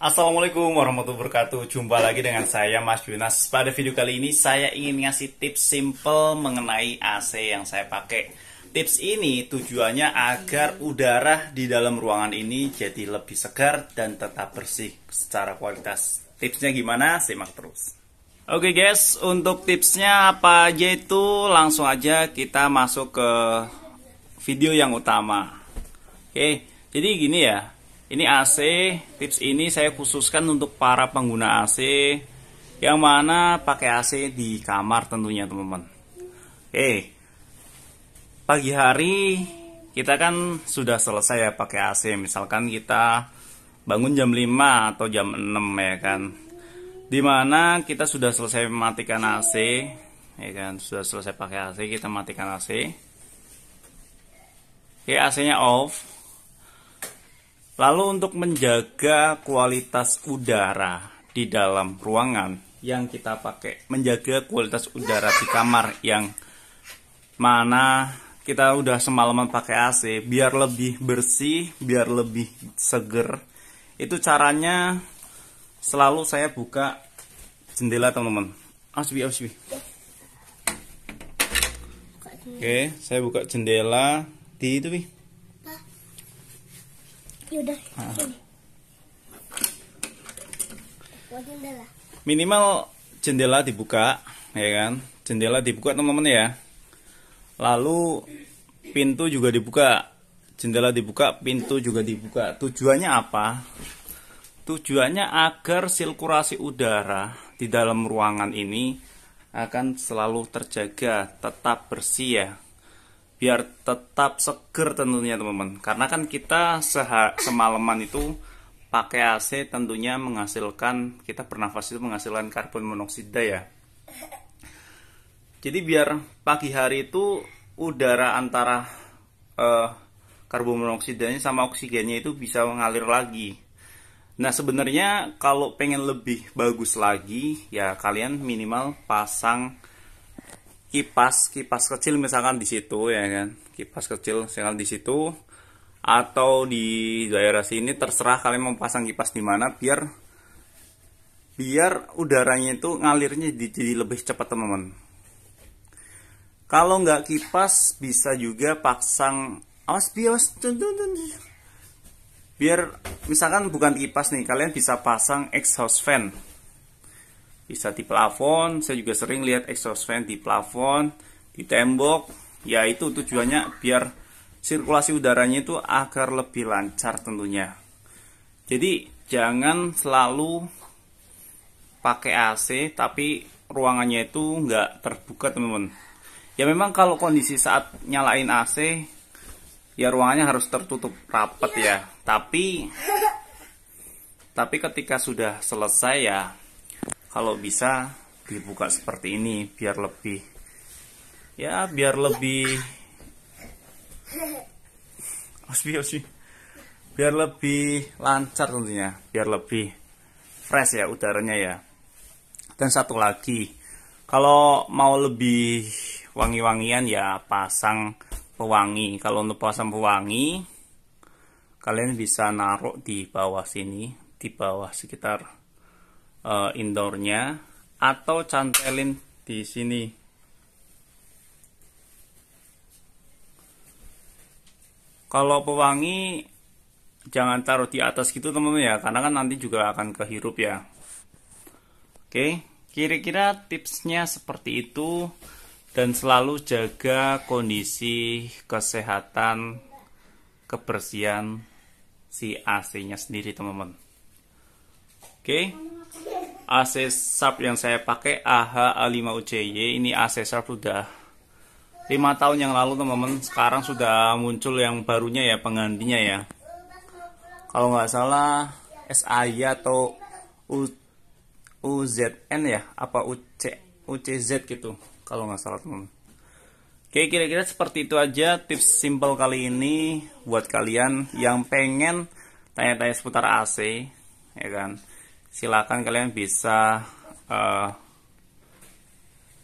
Assalamualaikum warahmatullahi wabarakatuh Jumpa lagi dengan saya Mas Yunas Pada video kali ini saya ingin ngasih tips simple mengenai AC yang saya pakai Tips ini tujuannya agar udara di dalam ruangan ini jadi lebih segar dan tetap bersih secara kualitas Tipsnya gimana? Simak terus Oke okay guys, untuk tipsnya apa aja itu langsung aja kita masuk ke video yang utama Oke, okay, jadi gini ya ini AC, tips ini saya khususkan untuk para pengguna AC yang mana pakai AC di kamar tentunya teman-teman. Oke, pagi hari kita kan sudah selesai ya pakai AC. Misalkan kita bangun jam 5 atau jam 6 ya kan. Dimana kita sudah selesai mematikan AC, ya kan sudah selesai pakai AC kita matikan AC. Oke, AC-nya off Lalu untuk menjaga kualitas udara di dalam ruangan yang kita pakai, menjaga kualitas udara di kamar yang mana kita udah semalaman pakai AC biar lebih bersih, biar lebih seger. Itu caranya selalu saya buka jendela teman-teman. Asbi, ah, asbi. Ah, Oke, saya buka jendela di itu, Bi. Ah. Minimal jendela dibuka, ya kan? Jendela dibuka teman-teman ya. Lalu pintu juga dibuka. Jendela dibuka, pintu juga dibuka. Tujuannya apa? Tujuannya agar sirkulasi udara di dalam ruangan ini akan selalu terjaga, tetap bersih ya biar tetap seger tentunya teman-teman karena kan kita semalaman itu pakai AC tentunya menghasilkan kita bernafas itu menghasilkan karbon monoksida ya jadi biar pagi hari itu udara antara eh, karbon monoksidanya sama oksigennya itu bisa mengalir lagi nah sebenarnya kalau pengen lebih bagus lagi ya kalian minimal pasang kipas kipas kecil misalkan di situ ya kan kipas kecil misalkan di situ atau di daerah sini terserah kalian mau pasang kipas di mana biar biar udaranya itu ngalirnya jadi lebih cepat teman-teman kalau nggak kipas bisa juga pasang awas bios biar misalkan bukan kipas nih kalian bisa pasang exhaust fan bisa di plafon saya juga sering lihat exhaust fan di plafon di tembok yaitu tujuannya biar sirkulasi udaranya itu agar lebih lancar tentunya jadi jangan selalu pakai AC tapi ruangannya itu nggak terbuka teman-teman ya memang kalau kondisi saat nyalain AC ya ruangannya harus tertutup rapat ya tapi tapi ketika sudah selesai ya kalau bisa dibuka seperti ini biar lebih ya biar lebih osbi osbi biar lebih lancar tentunya biar lebih fresh ya udaranya ya dan satu lagi kalau mau lebih wangi-wangian ya pasang pewangi kalau untuk pasang pewangi kalian bisa naruh di bawah sini di bawah sekitar uh, indoornya atau cantelin di sini kalau pewangi jangan taruh di atas gitu teman-teman ya karena kan nanti juga akan kehirup ya oke kira-kira tipsnya seperti itu dan selalu jaga kondisi kesehatan kebersihan si AC nya sendiri teman-teman oke AC Sharp yang saya pakai AH5UCY ini AC Sharp sudah 5 tahun yang lalu teman-teman sekarang sudah muncul yang barunya ya penggantinya ya kalau nggak salah SAY atau U, UZN ya apa UC UCZ gitu kalau nggak salah teman-teman Oke kira-kira seperti itu aja tips simple kali ini buat kalian yang pengen tanya-tanya seputar AC ya kan silakan kalian bisa uh,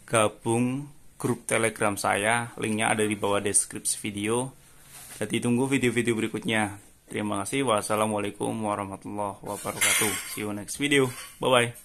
gabung grup telegram saya linknya ada di bawah deskripsi video jadi tunggu video-video berikutnya terima kasih wassalamualaikum warahmatullahi wabarakatuh see you next video bye bye